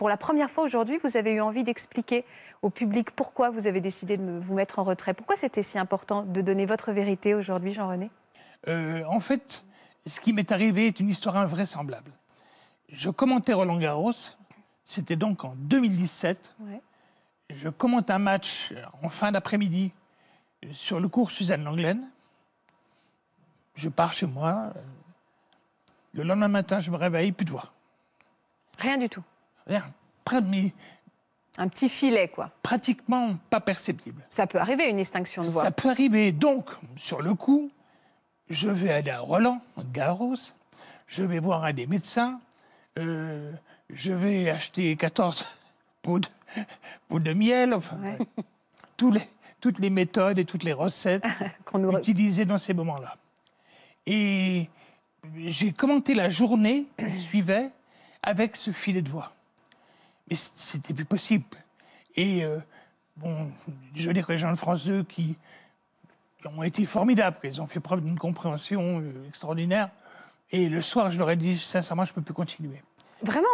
pour la première fois aujourd'hui, vous avez eu envie d'expliquer au public pourquoi vous avez décidé de vous mettre en retrait. Pourquoi c'était si important de donner votre vérité aujourd'hui, Jean-René euh, En fait, ce qui m'est arrivé est une histoire invraisemblable. Je commentais Roland Garros, c'était donc en 2017. Je commente un match euh, en fin d'après-midi euh, sur le cours Suzanne Langlaine. Je pars chez moi. Le lendemain matin, je me réveille, plus de voix. Rien du tout un petit filet, quoi. Pratiquement pas perceptible. Ça peut arriver, une extinction de voix. Ça peut arriver. Donc, sur le coup, je vais aller à Roland, Garros, je vais voir un des médecins, euh, je vais acheter 14 pots de, miel, enfin, toutes les méthodes et toutes les recettes qu'on nous... utilisées dans ces moments-là. Et j'ai commenté la journée qui suivait avec ce filet de voix mais c'était plus possible. Et euh, bon, les gens de France 2 qui, ont été formidables, ils ont fait preuve d'une compréhension euh, extraordinaire. Et le soir, je leur ai dit sincèrement, je ne peux plus continuer. Vraiment,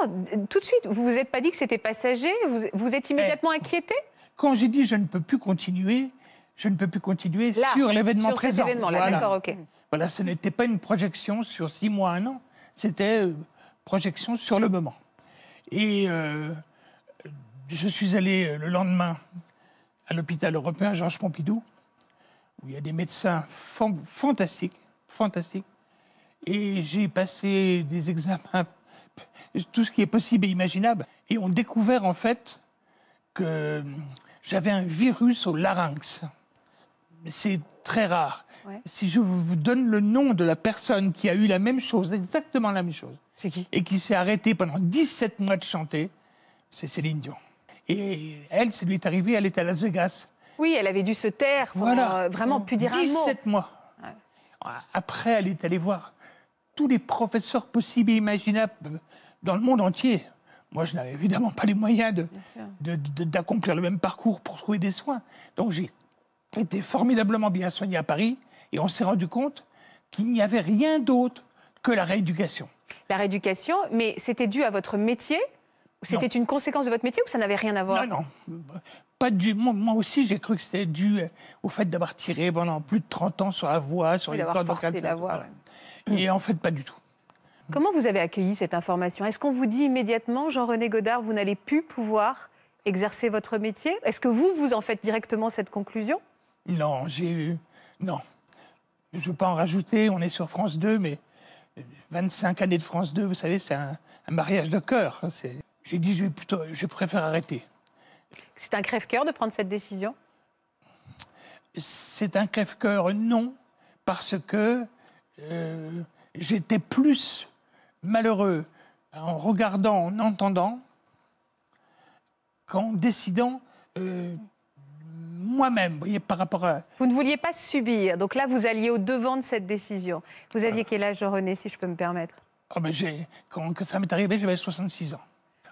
tout de suite, vous vous êtes pas dit que c'était passager Vous vous êtes immédiatement eh. inquiété Quand j'ai dit je ne peux plus continuer, je ne peux plus continuer sur l'événement présent. Cet événement, là, voilà. ok. Voilà, ce n'était pas une projection sur six mois, un an. C'était euh, projection sur le moment. Et euh, je suis allé euh, le lendemain à l'hôpital européen Georges Pompidou, où il y a des médecins fantastiques, fantastiques. Et j'ai passé des examens, tout ce qui est possible et imaginable. Et on découvert en fait que j'avais un virus au larynx. C'est très rare. Si je vous donne le nom de la personne qui a eu la même chose, exactement la même chose, qui et qui s'est arrêtée pendant 17 mois de chanter, c'est Céline Dion. Et elle, ça lui est arrivé, elle est à Las Vegas. Oui, elle avait dû se taire pour voilà. Euh, vraiment plus dire un 17 mois. Après, elle est allée voir tous les professeurs possibles et imaginables dans le monde entier. Moi, je n'avais évidemment pas les moyens d'accomplir de, le même parcours pour trouver des soins. Donc, j'ai était formidablement bien soigné à Paris, et on s'est rendu compte qu'il n'y avait rien d'autre que la rééducation. La rééducation, mais c'était dû à votre métier C'était une conséquence de votre métier ou ça n'avait rien à voir Non, non. Pas du... Moi aussi, j'ai cru que c'était dû euh, au fait d'avoir tiré pendant plus de 30 ans sur la voie, sur oui, les cordes vocales. La Et en fait, pas du tout. Comment vous avez accueilli cette information Est-ce qu'on vous dit immédiatement, Jean-René Godard, vous n'allez plus pouvoir exercer votre métier Est-ce que vous, vous en faites directement cette conclusion non, j'ai eu. Non. Je ne veux pas en rajouter, on est sur France 2, mais 25 années de France 2, vous savez, c'est un, mariage de cœur. J'ai dit, je, plutôt, je préfère arrêter. C'est un crève-cœur de prendre cette décision C'est un crève-cœur, non, parce que euh, j'étais plus malheureux en regardant, en entendant, qu'en décidant euh, moi-même, voyez, par rapport à... Vous ne vouliez pas subir, donc là, vous alliez au devant de cette décision. Vous aviez quel âge, René, si je peux me permettre ah, ben, Quand ça m'est arrivé, j'avais 66 ans.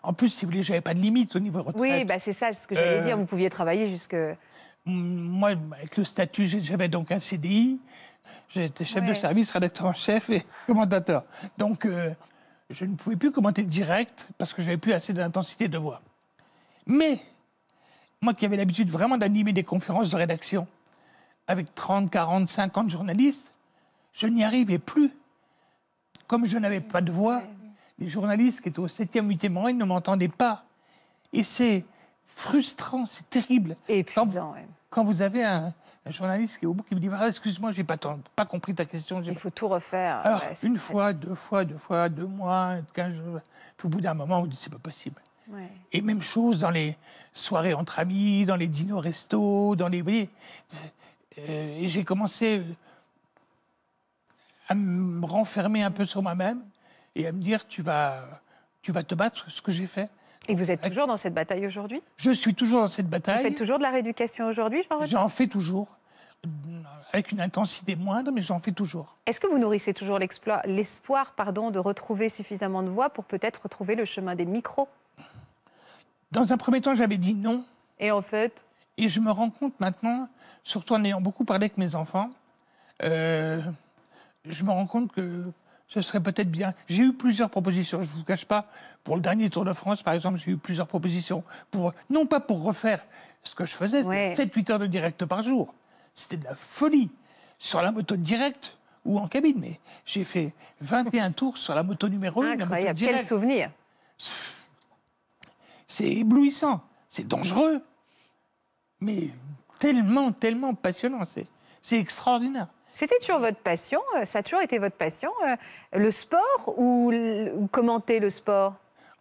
En plus, si vous voulez, j'avais pas de limite au niveau retraite. Oui, bah c'est ça, ce que j'allais euh, dire. Vous pouviez travailler jusque. Moi, avec le statut, j'avais donc un CDI. J'étais chef de service, rédacteur en chef et commentateur. Donc, euh, je ne pouvais plus commenter direct parce que j'avais plus assez d'intensité de voix. Mais moi qui avais l'habitude vraiment d'animer des conférences de rédaction avec 30, 40, 50 journalistes, je n'y arrivais plus. Comme je n'avais pas de voix, les journalistes qui étaient au 7e, 8e rang, ils ne m'entendaient pas. Et c'est frustrant, c'est terrible. Et quand, vous avez un, journaliste qui est au bout qui vous dit Excuse-moi, je n'ai pas, pas, compris ta question. Il faut tout refaire. Alors, une fois, deux fois, deux fois, deux mois, Puis au bout d'un moment, vous dit « C'est pas possible. Et même chose dans les soirées entre amis, dans les dîners resto, dans les. Vous euh, et j'ai commencé euh, à me renfermer un peu sur moi-même et à me dire tu vas, tu vas te battre ce que j'ai fait. Et vous êtes toujours dans cette bataille aujourd'hui Je suis toujours dans cette bataille. Vous faites toujours de la rééducation aujourd'hui J'en fais toujours. Avec une intensité moindre, mais j'en fais toujours. Est-ce que vous nourrissez toujours l'espoir pardon, de retrouver suffisamment de voix pour peut-être retrouver le chemin des micros dans un premier temps, j'avais dit non. Et en fait Et je me rends compte maintenant, surtout en ayant beaucoup parlé avec mes enfants, euh, je me rends compte que ce serait peut-être bien. J'ai eu plusieurs propositions, je ne vous cache pas. Pour le dernier Tour de France, par exemple, j'ai eu plusieurs propositions. Pour, non pas pour refaire ce que je faisais, c'était 7-8 heures de direct par jour. C'était de la folie. Sur la moto directe ou en cabine, mais j'ai fait 21 tours sur la moto numéro 1. Incroyable, la quel souvenir c'est éblouissant, c'est dangereux, mais tellement, tellement passionnant, c'est extraordinaire. C'était toujours votre passion, euh, ça a toujours été votre passion, euh, le sport ou, commenter le sport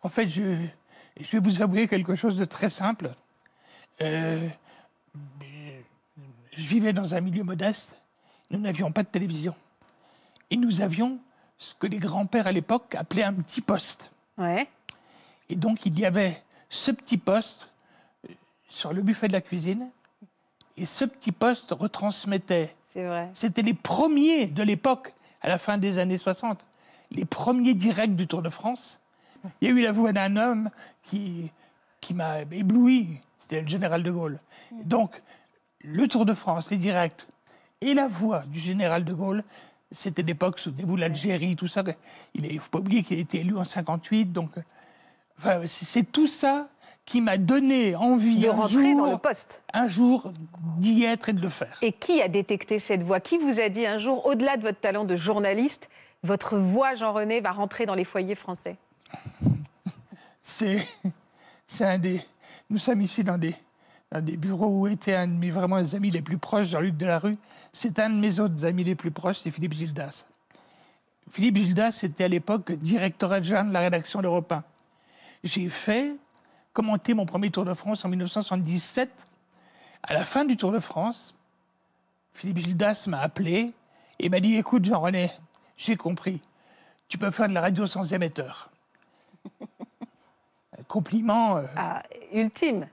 En fait, je, vais vous avouer quelque chose de très simple. Euh, je vivais dans un milieu modeste, nous n'avions pas de télévision. Et nous avions ce que les grands-pères à l'époque appelaient un petit poste. Ouais. Et donc il y avait ce petit poste euh, sur le buffet de la cuisine. Et ce petit poste retransmettait. C'est vrai. C'était les premiers de l'époque, à la fin des années 60, les premiers directs du Tour de France. Il y a eu la voix d'un homme qui, qui m'a ébloui. C'était le général de Gaulle. Mm. Donc, le Tour de France, les directs, et la voix du général de Gaulle, c'était l'époque, souvenez-vous, l'Algérie, tout ça. Il ne faut pas oublier qu'il a été élu en 58, donc c'est tout ça qui m'a donné envie de rentrer poste. Un jour d'y être et de le faire. Et qui a détecté cette voix Qui vous a dit un jour, au-delà de votre talent de journaliste, votre voix, Jean-René, va rentrer dans les foyers français C'est un des. Nous sommes ici dans des, des bureaux où était un de mes vraiment les amis les plus proches, Jean-Luc Delarue. C'est un de mes autres amis les plus proches, c'est Philippe Gildas. Philippe Gildas était à l'époque directeur adjoint de la rédaction d'Europe 1 j'ai fait commenter mon premier Tour de France en 1977. À la fin du Tour de France, Philippe Gildas m'a appelé et m'a dit Écoute, Jean-René, j'ai compris. Tu peux faire de la radio sans émetteur. compliment. Euh, ah, ultime.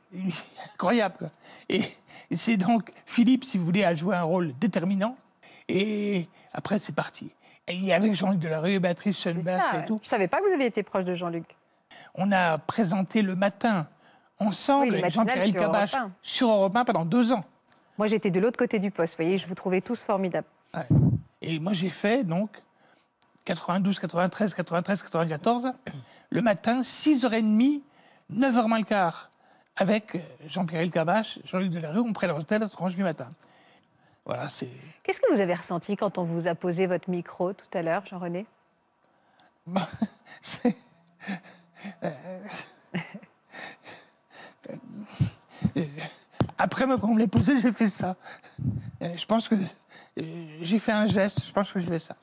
Incroyable. Et, c'est donc Philippe, si vous voulez, a joué un rôle déterminant. Et après, c'est parti. Et avait Jean-Luc Delarue, Béatrice Schoenberg et tout. Je ne savais pas que vous aviez été proche de Jean-Luc. On a présenté le matin ensemble Jean-Pierre Cabache sur Europe 1 pendant deux ans. Moi, j'étais de l'autre côté du poste, vous voyez, je vous trouvais tous formidables. Et moi, j'ai fait donc 92, 93, 93, 94, le matin, 6h30, 9h moins le quart, avec Jean-Pierre cabache. Jean-Luc Delarue, on prend l'hôtel à tranche du matin. Voilà, c'est. Qu'est-ce que vous avez ressenti quand on vous a posé votre micro tout à l'heure, Jean-René bah, C'est Après, quand on me l'a posé, j'ai fait ça. Je pense que euh, j'ai fait un geste, je pense que je fait ça.